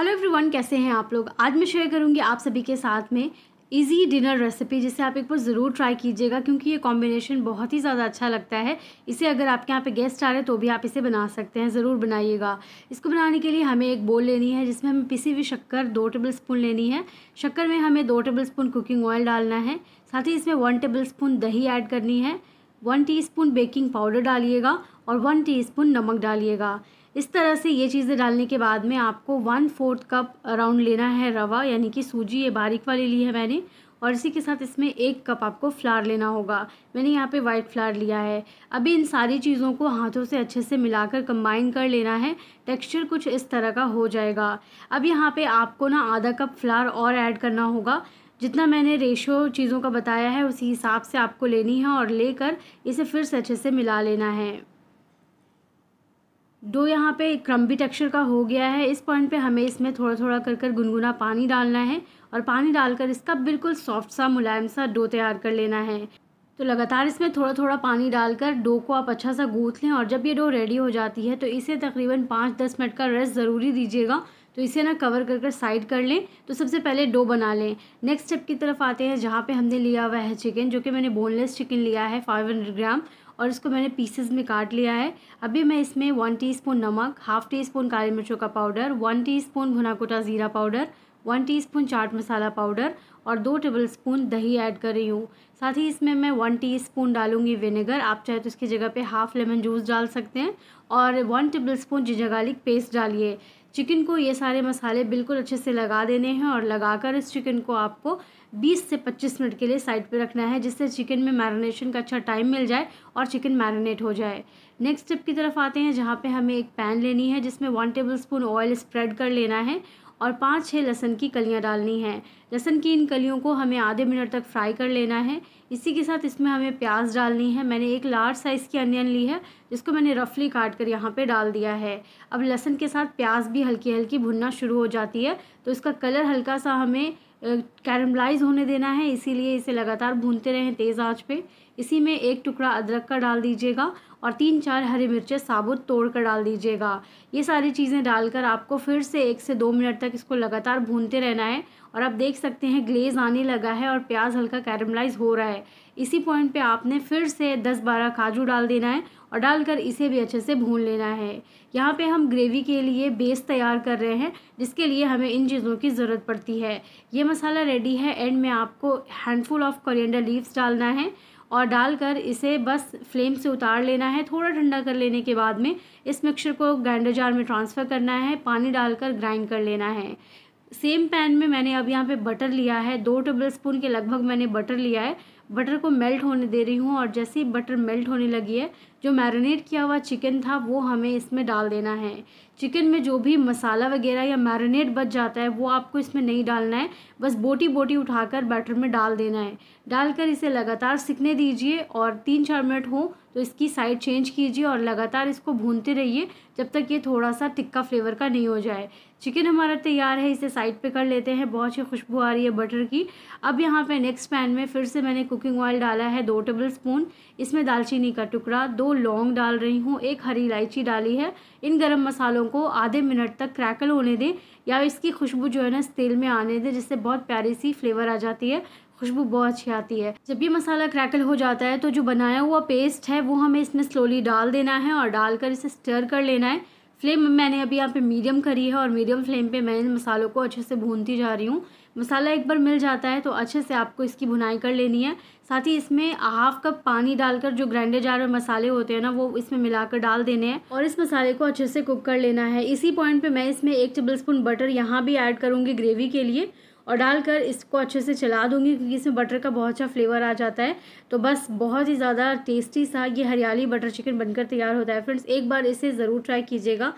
hello everyone कैसे हैं आप लोग आज मैं शेयर करूंगी आप सभी के साथ में इजी डिनर रेसिपी जिसे आप एक बार ज़रूर ट्राई कीजिएगा क्योंकि ये कॉम्बिनेशन बहुत ही ज़्यादा अच्छा लगता है इसे अगर आपके यहाँ पे गेस्ट आ रहे हैं तो भी आप इसे बना सकते हैं ज़रूर बनाइएगा इसको बनाने के लिए हमें एक बोल लेनी है जिसमें हमें पिसी हुई शक्कर दो टेबल स्पून लेनी है शक्कर में हमें दो टेबल स्पून कुकिंग ऑयल डालना है साथ ही इसमें वन टेबल स्पून दही ऐड करनी है वन टी बेकिंग पाउडर डालिएगा और वन टी नमक डालिएगा इस तरह से ये चीज़ें डालने के बाद में आपको वन फोर्थ कप अराउंड लेना है रवा यानी कि सूजी ये बारीक वाली ली है मैंने और इसी के साथ इसमें एक कप आपको फ्लार लेना होगा मैंने यहाँ पे वाइट फ्लार लिया है अभी इन सारी चीज़ों को हाथों से अच्छे से मिलाकर कंबाइन कर लेना है टेक्सचर कुछ इस तरह का हो जाएगा अब यहाँ पे आपको ना आधा कप फ्लार और ऐड करना होगा जितना मैंने रेशो चीज़ों का बताया है उसी हिसाब से आपको लेनी है और लेकर इसे फिर से अच्छे से मिला लेना है डो यहाँ पे क्रम्बी टेक्सचर का हो गया है इस पॉइंट पे हमें इसमें थोड़ा थोड़ा कर कर गुनगुना पानी डालना है और पानी डालकर इसका बिल्कुल सॉफ्ट सा मुलायम सा डो तैयार कर लेना है तो लगातार इसमें थोड़ा थोड़ा पानी डालकर डो को आप अच्छा सा गूँथ लें और जब ये डो रेडी हो जाती है तो इसे तकरीबन पाँच दस मिनट का रेस्ट ज़रूरी दीजिएगा तो इसे ना कवर कर कर साइड कर लें तो सबसे पहले डो बना लें नेक्स्ट स्टेप की तरफ आते हैं जहाँ पे हमने लिया हुआ है चिकन जो कि मैंने बोनलेस चिकन लिया है फाइव हंड्रेड ग्राम और इसको मैंने पीसेस में काट लिया है अभी मैं इसमें वन टीस्पून नमक हाफ टी स्पून काली मिर्चों का पाउडर वन टीस्पून भुना कोटा ज़ीरा powder one teaspoon chaat masala powder और दो टेबलस्पून दही ऐड कर रही हूँ साथ ही इसमें मैं वन टीस्पून डालूंगी विनेगर आप चाहे तो इसकी जगह पे हाफ लेमन जूस डाल सकते हैं और one tablespoon ginger garlic paste डालिए चिकन को ये सारे मसाले बिल्कुल अच्छे से लगा देने हैं और लगाकर इस चिकन को आपको 20 से 25 मिनट के लिए साइड पे रखना है जिससे चिकन में मैरिनेशन का अच्छा टाइम मिल जाए और चिकन मैरिनेट हो जाए नेक्स्ट स्टेप की तरफ आते हैं जहाँ पे हमें एक पैन लेनी है जिसमें one tablespoon oil spread कर लेना है और पाँच छः लहसन की कलियाँ डालनी है लहसन की इन कलियों को हमें आधे मिनट तक फ्राई कर लेना है इसी के साथ इसमें हमें प्याज डालनी है मैंने एक लार्ज साइज़ की अनियन ली है जिसको मैंने रफली काट कर यहाँ पे डाल दिया है अब लहसन के साथ प्याज भी हल्की हल्की भुनना शुरू हो जाती है तो इसका कलर हल्का सा हमें कैरमलाइज होने देना है इसीलिए इसे लगातार भूनते रहें तेज़ आँच पर इसी में एक टुकड़ा अदरक का डाल दीजिएगा और तीन चार हरी मिर्चें साबुत तोड़ कर डाल दीजिएगा ये सारी चीज़ें डालकर आपको फिर से एक से दो मिनट तक इसको लगातार भूनते रहना है और आप देख सकते हैं ग्लेज आने लगा है और प्याज हल्का कैरमलाइज हो रहा है इसी पॉइंट पे आपने फिर से 10-12 काजू डाल देना है और डालकर इसे भी अच्छे से भून लेना है यहाँ पे हम ग्रेवी के लिए बेस तैयार कर रहे हैं जिसके लिए हमें इन चीज़ों की ज़रूरत पड़ती है ये मसाला रेडी है एंड में आपको हैंडफुल ऑफ़ कोरिएंडर लीव्स डालना है और डालकर इसे बस फ्लेम से उतार लेना है थोड़ा ठंडा कर लेने के बाद में इस मिक्सचर को ग्राइंडर जार में ट्रांसफ़र करना है पानी डालकर ग्राइंड कर लेना है सेम पैन में मैंने अब यहाँ पे बटर लिया है दो टेबल स्पून के लगभग मैंने बटर लिया है बटर को मेल्ट होने दे रही हूँ और जैसे ही बटर मेल्ट होने लगी है जो मैरिनेट किया हुआ चिकन था वो हमें इसमें डाल देना है चिकन में जो भी मसाला वगैरह या मैरिनेट बच जाता है वो आपको इसमें नहीं डालना है बस बोटी बोटी उठाकर बैटर में डाल देना है डालकर इसे लगातार सिकने दीजिए और तीन चार मिनट हो तो इसकी साइड चेंज कीजिए और लगातार इसको भूनते रहिए जब तक ये थोड़ा सा टिक्का फ्लेवर का नहीं हो जाए चिकन हमारा तैयार है इसे साइड पे कर लेते हैं बहुत ही खुशबू आ रही है बटर की अब यहाँ पे नेक्स्ट पैन में फिर से मैंने कुकिंग ऑयल डाला है दो टेबल स्पून इसमें दालचीनी का टुकड़ा दो लौंग डाल रही हूँ एक हरी इलायची डाली है इन गरम मसालों को आधे मिनट तक क्रैकल होने दें या इसकी खुशबू जो है ना इस तेल में आने दें जिससे बहुत प्यारी सी फ्लेवर आ जाती है खुशबू बहुत अच्छी आती है जब ये मसाला क्रैकल हो जाता है तो जो बनाया हुआ पेस्ट है वो हमें इसमें स्लोली डाल देना है और डालकर इसे स्टर कर लेना है फ्लेम मैंने अभी यहाँ पे मीडियम करी है और मीडियम फ्लेम पे मैं इन मसालों को अच्छे से भूनती जा रही हूँ मसाला एक बार मिल जाता है तो अच्छे से आपको इसकी भुनाई कर लेनी है साथ ही इसमें हाफ कप पानी डालकर जो ग्राइंडर जार में मसाले होते हैं ना वो इसमें मिलाकर डाल देने हैं और इस मसाले को अच्छे से कुक कर लेना है इसी पॉइंट पर मैं इसमें एक टेबल स्पून बटर यहाँ भी ऐड करूँगी ग्रेवी के लिए और डालकर इसको अच्छे से चला दूंगी क्योंकि इसमें बटर का बहुत अच्छा फ्लेवर आ जाता है तो बस बहुत ही ज़्यादा टेस्टी सा ये हरियाली बटर चिकन बनकर तैयार होता है फ्रेंड्स एक बार इसे ज़रूर ट्राई कीजिएगा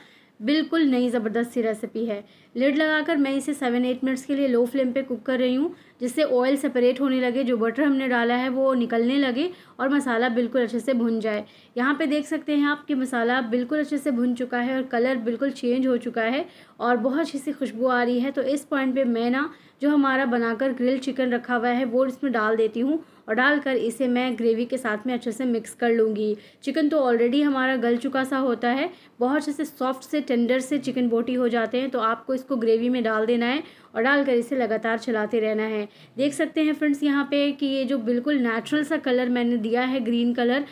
बिल्कुल नई ज़बरदस्त सी रेसिपी है लिड लगाकर मैं इसे सेवन एट मिनट्स के लिए लो फ्लेम पे कुक कर रही हूँ जिससे ऑयल सेपरेट होने लगे जो बटर हमने डाला है वो निकलने लगे और मसाला बिल्कुल अच्छे से भुन जाए यहाँ पे देख सकते हैं आप कि मसाला बिल्कुल अच्छे से भुन चुका है और कलर बिल्कुल चेंज हो चुका है और बहुत अच्छी सी खुशबू आ रही है तो इस पॉइंट पर मैं ना जो हमारा बनाकर ग्रिल चिकन रखा हुआ है वो इसमें डाल देती हूँ और डालकर इसे मैं ग्रेवी के साथ में अच्छे से मिक्स कर लूँगी चिकन तो ऑलरेडी हमारा गल चुका सा होता है बहुत अच्छे से सॉफ्ट से टेंडर से चिकन बोटी हो जाते हैं तो आपको उसको ग्रेवी में डाल देना है और डालकर इसे लगातार चलाते रहना है देख सकते हैं फ्रेंड्स यहाँ पे कि ये जो बिल्कुल नेचुरल सा कलर मैंने दिया है ग्रीन कलर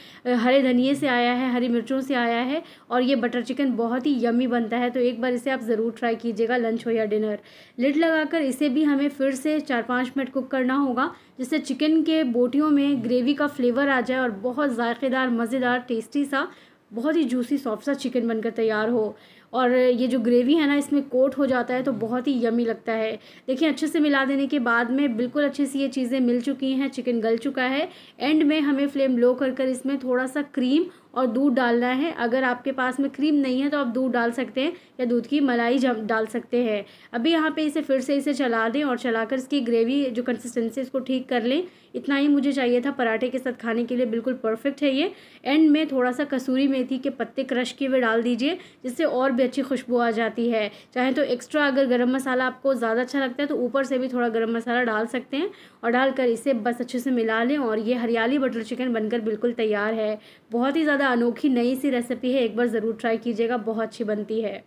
हरे धनिए से आया है हरी मिर्चों से आया है और ये बटर चिकन बहुत ही यमी बनता है तो एक बार इसे आप ज़रूर ट्राई कीजिएगा लंच हो या डिनर लिड लगाकर इसे भी हमें फिर से चार पाँच मिनट कुक करना होगा जिससे चिकन के बोटियों में ग्रेवी का फ्लेवर आ जाए और बहुत ज़ायकेदार मज़ेदार टेस्टी सा बहुत ही जूसी सॉफ्ट सा चिकन बनकर तैयार हो और ये जो ग्रेवी है ना इसमें कोट हो जाता है तो बहुत ही यमी लगता है देखिए अच्छे से मिला देने के बाद में बिल्कुल अच्छे से ये चीज़ें मिल चुकी हैं चिकन गल चुका है एंड में हमें फ्लेम लो कर कर इसमें थोड़ा सा क्रीम और दूध डालना है अगर आपके पास में क्रीम नहीं है तो आप दूध डाल सकते हैं या दूध की मलाई जम डाल सकते हैं अभी यहाँ पे इसे फिर से इसे चला दें और चलाकर इसकी ग्रेवी जो कंसिस्टेंसी इसको ठीक कर लें इतना ही मुझे चाहिए था पराठे के साथ खाने के लिए बिल्कुल परफेक्ट है ये एंड में थोड़ा सा कसूरी मेथी के पत्ते क्रश किए हुए डाल दीजिए जिससे और भी अच्छी खुशबू आ जाती है चाहे तो एक्स्ट्रा अगर गर्म मसाला आपको ज़्यादा अच्छा लगता है तो ऊपर से भी थोड़ा गर्म मसाला डाल सकते हैं और डालकर इसे बस अच्छे से मिला लें और ये हरियाली बटर चिकन बनकर बिल्कुल तैयार है बहुत ही ज़्यादा अनोखी नई सी रेसिपी है एक बार ज़रूर ट्राई कीजिएगा बहुत अच्छी बनती है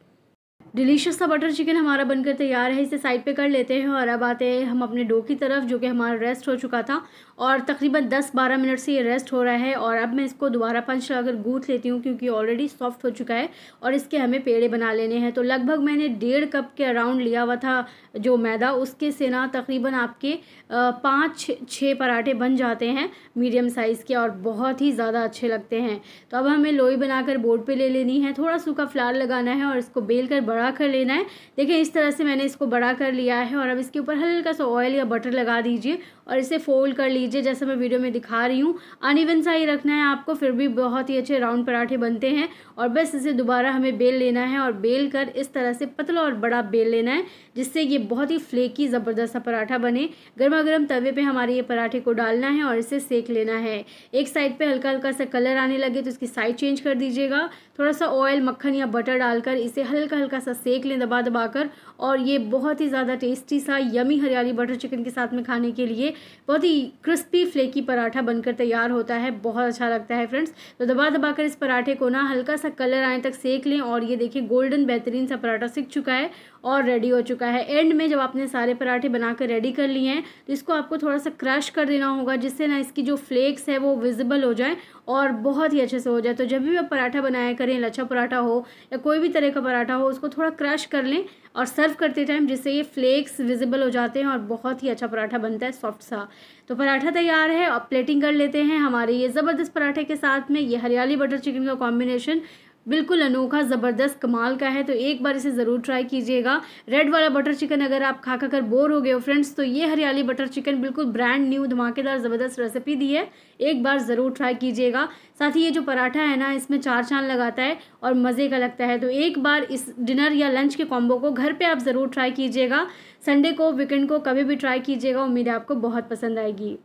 डिलीशियस सा बटर चिकन हमारा बनकर तैयार है इसे साइड पे कर लेते हैं और अब आते हैं हम अपने डो की तरफ जो कि हमारा रेस्ट हो चुका था और तकरीबन 10-12 मिनट से ये रेस्ट हो रहा है और अब मैं इसको दोबारा पंच लगाकर गूथ लेती हूँ क्योंकि ऑलरेडी सॉफ्ट हो चुका है और इसके हमें पेड़े बना लेने हैं तो लगभग मैंने डेढ़ कप के अराउंड लिया हुआ था जो मैदा उसके से ना तकरीबन आपके पाँच छः पराठे बन जाते हैं मीडियम साइज़ के और बहुत ही ज़्यादा अच्छे लगते हैं तो अब हमें लोई बनाकर बोर्ड पर ले लेनी है थोड़ा सूखा फ्लार लगाना है और इसको बेल कर बड़ा बड़ा कर लेना है देखिए इस तरह से मैंने इसको बड़ा कर लिया है और अब इसके ऊपर हल्का सा ऑयल या बटर लगा दीजिए और इसे फोल्ड कर लीजिए जैसे मैं वीडियो में दिखा रही हूँ अनइवन सा ही रखना है आपको फिर भी बहुत ही अच्छे राउंड पराठे बनते हैं और बस इसे दोबारा हमें बेल लेना है और बेल कर इस तरह से पतला और बड़ा बेल लेना है जिससे ये बहुत ही फ्लेकी ज़बरदस्त सा पराठा बने गर्मा गर्म तवे पर हमारे ये पराठे को डालना है और इसे सेक लेना है एक साइड पर हल्का हल्का सा कलर आने लगे तो इसकी साइड चेंज कर दीजिएगा थोड़ा सा ऑयल मक्खन या बटर डालकर इसे हल्का हल्का सा सा सेक लें दबा दबा कर और ये बहुत ही ज़्यादा टेस्टी सा यमी हरियाली बटर चिकन के साथ में खाने के लिए बहुत ही क्रिस्पी फ्लेकी पराठा बनकर तैयार होता है बहुत अच्छा लगता है फ्रेंड्स तो दबा दबा कर इस पराठे को ना हल्का सा कलर आने तक सेक लें और ये देखिए गोल्डन बेहतरीन सा पराठा सीख चुका है और रेडी हो चुका है एंड में जब आपने सारे पराठे बनाकर रेडी कर लिए हैं तो इसको आपको थोड़ा सा क्रश कर देना होगा जिससे ना इसकी जो फ्लेक्स है वो विजिबल हो जाए और बहुत ही अच्छे से हो जाए तो जब भी आप पराठा बनाया करें लच्छा पराठा हो या कोई भी तरह का पराठा हो उसको थोड़ा थोड़ा क्रश कर लें और सर्व करते टाइम जिससे ये फ्लेक्स विजिबल हो जाते हैं और बहुत ही अच्छा पराठा बनता है सॉफ्ट सा तो पराठा तैयार है अब प्लेटिंग कर लेते हैं हमारे ये ज़बरदस्त पराठे के साथ में ये हरियाली बटर चिकन का कॉम्बिनेशन बिल्कुल अनोखा ज़बरदस्त कमाल का है तो एक बार इसे ज़रूर ट्राई कीजिएगा रेड वाला बटर चिकन अगर आप खा खा कर बोर हो गए हो फ्रेंड्स तो ये हरियाली बटर चिकन बिल्कुल ब्रांड न्यू धमाकेदार ज़बरदस्त रेसिपी दी है एक बार ज़रूर ट्राई कीजिएगा साथ ही ये जो पराठा है ना इसमें चार चांद लगाता है और मज़े का लगता है तो एक बार इस डिनर या लंच के कॉम्बो को घर पर आप ज़रूर ट्राई कीजिएगा संडे को वीकेंड को कभी भी ट्राई कीजिएगा उम्मीद है आपको बहुत पसंद आएगी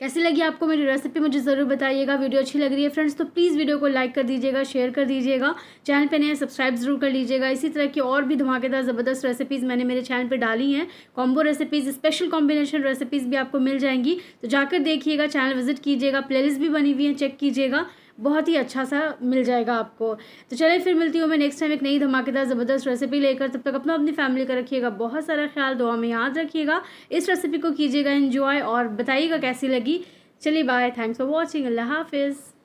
कैसी लगी आपको मेरी रेसिपी मुझे ज़रूर बताइएगा वीडियो अच्छी लग रही है फ्रेंड्स तो प्लीज़ वीडियो को लाइक कर दीजिएगा शेयर कर दीजिएगा चैनल पे नया सब्सक्राइब ज़रूर कर लीजिएगा इसी तरह की और भी धमाकेदार ज़बरदस्त रेसिपीज़ मैंने मेरे चैनल पे डाली हैं combo recipes special combination recipes भी आपको मिल जाएंगी तो जाकर देखिएगा चैनल विजिट कीजिएगा प्ले भी बनी हुई है चेक कीजिएगा बहुत ही अच्छा सा मिल जाएगा आपको तो चलिए फिर मिलती हूँ मैं नेक्स्ट टाइम एक नई धमाकेदार ज़बरदस्त रेसिपी लेकर तब तक अपना अपनी फैमिली का रखिएगा बहुत सारा ख्याल दुआ में याद रखिएगा इस रेसिपी को कीजिएगा इन्जॉय और बताइएगा कैसी लगी चलिए बाय थैंक्स फॉर वॉचिंग अल्लाह हाफिज़